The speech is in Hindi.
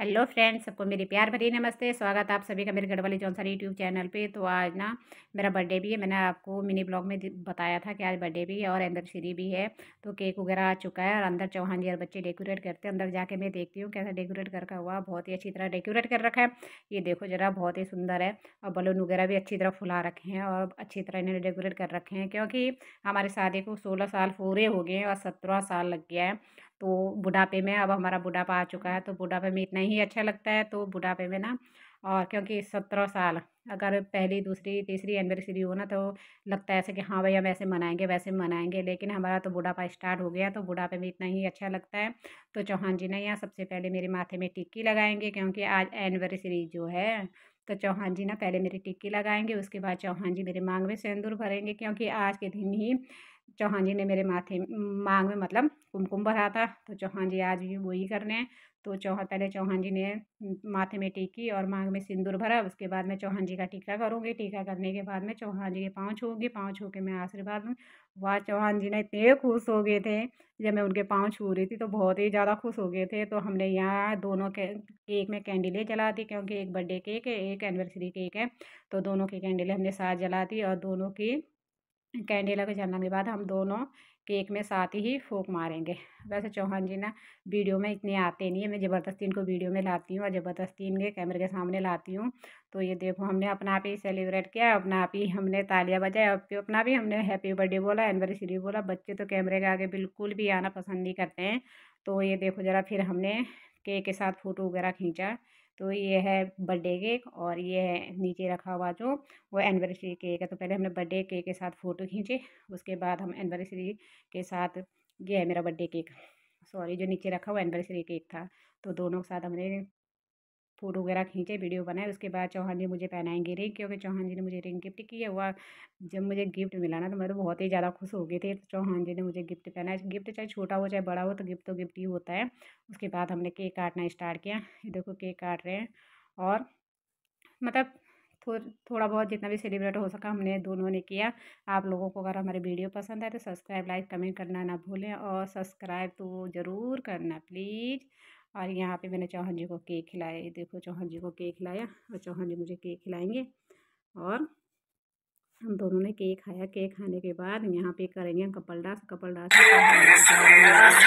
हेलो फ्रेंड्स सबको मेरी प्यार भरी नमस्ते स्वागत आप सभी का मेरे गढ़वाली जौनसर यूट्यूब चैनल पे तो आज ना मेरा बर्थडे भी है मैंने आपको मिनी ब्लॉग में बताया था कि आज बर्थडे भी है और श्री भी है तो केक वगैरह आ चुका है और अंदर चौहान जी और बच्चे डेकोरेट करते हैं अंदर जाके मैं देखती हूँ कैसा डेकोरेट करके हुआ बहुत ही अच्छी तरह डेकोरेट कर रखा है ये देखो जरा बहुत ही सुंदर है और बलून वगैरह भी अच्छी तरह फुला रखे हैं और अच्छी तरह इन्होंने डेकोरेट कर रखे हैं क्योंकि हमारे शादी को सोलह साल पूरे हो गए हैं और सत्रह साल लग गया है तो बुढ़ापे में अब हमारा बुढ़ापा आ चुका है तो बुढ़ापे में इतना ही अच्छा लगता है तो बुढ़ापे में ना और क्योंकि सत्रह साल अगर पहली दूसरी तीसरी एनिवर्सरी हो ना तो लगता है ऐसे कि हाँ भैया वैसे मनाएंगे वैसे मनाएंगे लेकिन हमारा तो बुढ़ापा स्टार्ट हो गया तो बुढ़ापे में इतना ही अच्छा लगता है तो चौहान जी ने यहाँ सबसे पहले मेरे माथे में टिक्की लगाएंगे क्योंकि आज एनिवर्सरी जो है तो चौहान जी ना पहले मेरी टिक्की लगाएंगे उसके बाद चौहान जी मेरे मांग में सेंदूर भरेंगे क्योंकि आज के दिन ही चौहान जी ने मेरे माथे मांग में मतलब कुमकुम भरा था तो चौहान जी आज भी वही कर रहे हैं तो चौहान पहले चौहान जी ने माथे में टीकी और मांग में सिंदूर भरा उसके बाद मैं चौहान जी का टीका करूँगी टीका करने के बाद मैं चौहान जी के पाँव छूँगी पाँव छू के मैं आशीर्वाद लूँ वाह चौहान जी ने इतने खुश हो गए थे जब मैं उनके पाँव छू रही थी तो बहुत ही ज़्यादा खुश हो गए थे तो हमने यहाँ दोनों के केक में कैंडलें जला दी क्योंकि एक बर्थडे केक है एक एनिवर्सरी केक है तो दोनों की कैंडलें हमने साथ जला दी और दोनों की कैंडी लगे जाने के बाद हम दोनों केक में साथ ही फूक मारेंगे वैसे चौहान जी ना वीडियो में इतने आते नहीं है मैं ज़बरदस्ती इनको वीडियो में लाती हूँ और ज़बरदस्ती इनके कैमरे के सामने लाती हूँ तो ये देखो हमने अपना आप ही सेलिब्रेट किया अपना आप ही हमने तालियाँ बजाए अपना भी हमने हैप्पी बर्थडे बोला एनिवर्सरी बोला बच्चे तो कैमरे के आगे बिल्कुल भी आना पसंद नहीं करते हैं तो ये देखो ज़रा फिर हमने केक के साथ फ़ोटो वगैरह खींचा तो ये है बर्थडे केक और ये है नीचे रखा हुआ जो वो एनिवर्सरी केक है तो पहले हमने बर्थडे केक के साथ फ़ोटो खींचे उसके बाद हम एनिवर्सरी के साथ ये है मेरा बर्थडे केक सॉरी जो नीचे रखा हुआ एनिवर्सरी केक था तो दोनों के साथ हमने फ़ोटो वगैरह खींचे वीडियो बनाए उसके बाद चौहान जी मुझे पहनाएंगे रिंग क्योंकि चौहान जी ने मुझे रिंग गिफ्ट किया हुआ जब मुझे गिफ्ट मिला ना तो मैं तो बहुत ही ज़्यादा खुश हो गई थी तो चौहान जी ने मुझे गिफ्ट पहनाया गिफ्ट चाहे छोटा हो चाहे बड़ा हो तो गिफ्ट तो गिफ्ट ही होता है उसके बाद हमने केक काटना स्टार्ट किया देखो केक काट रहे हैं और मतलब थो, थोड़ा बहुत जितना भी सेलिब्रेट हो सका हमने दोनों ने किया आप लोगों को अगर हमारी वीडियो पसंद आए तो सब्सक्राइब लाइक कमेंट करना ना भूलें और सब्सक्राइब तो ज़रूर करना प्लीज़ और यहाँ पे मैंने चौहान जी को केक खिलाया देखो चौहान जी को केक खिलाया और चौहान जी मुझे केक खिलाएंगे और हम दोनों ने केक खाया केक खाने के बाद यहाँ पे करेंगे कपल डांस कपल डांस